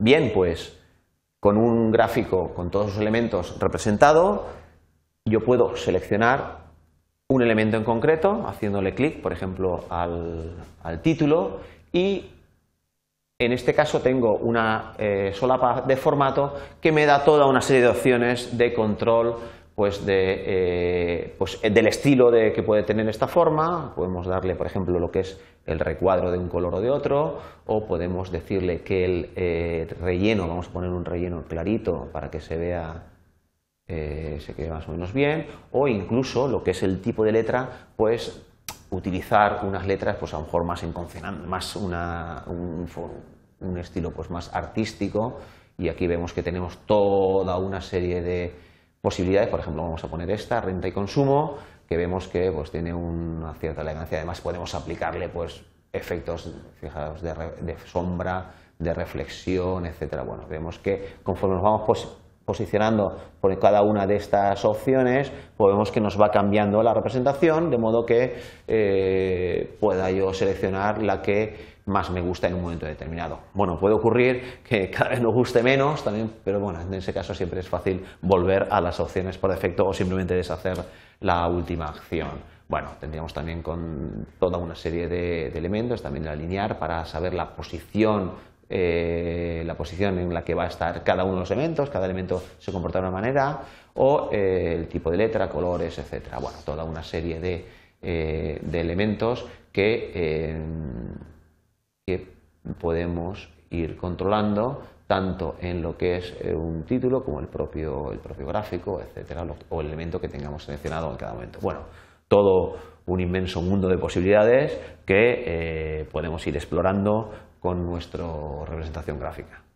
Bien, pues con un gráfico con todos los elementos representado, yo puedo seleccionar un elemento en concreto, haciéndole clic, por ejemplo, al, título, y en este caso tengo una eh, sola solapa de formato que me da toda una serie de opciones de control pues, de, eh, pues eh, del estilo de, que puede tener esta forma. Podemos darle, por ejemplo, lo que es el recuadro de un color o de otro, o podemos decirle que el eh, relleno, vamos a poner un relleno clarito para que se vea, se quede más o menos bien, o incluso lo que es el tipo de letra, pues utilizar unas letras, pues a lo mejor más en más una, un, un estilo pues más artístico, y aquí vemos que tenemos toda una serie de posibilidades, por ejemplo, vamos a poner esta, renta y consumo, que vemos que pues, tiene una cierta elegancia, además podemos aplicarle pues, efectos, fijaos, de, sombra, de reflexión, etcétera. Bueno, vemos que conforme nos vamos posicionando por cada una de estas opciones, pues vemos que nos va cambiando la representación, de modo que eh, pueda yo seleccionar la que más me gusta en un momento determinado. Bueno, puede ocurrir que cada vez nos guste menos también, pero bueno, en ese caso siempre es fácil volver a las opciones por defecto o simplemente deshacer la última acción. Bueno, tendríamos también con toda una serie de, elementos, también alinear para saber la posición eh, la posición en la que va a estar cada uno de los elementos, cada elemento se comporta de una manera, o eh, el tipo de letra, colores, etcétera. Bueno, toda una serie de, eh, de elementos que que podemos ir controlando tanto en lo que es eh, un título como el propio, gráfico, etcétera, o el elemento que tengamos seleccionado en cada momento. Bueno, todo un inmenso mundo de posibilidades que eh, podemos ir explorando con nuestra representación gráfica.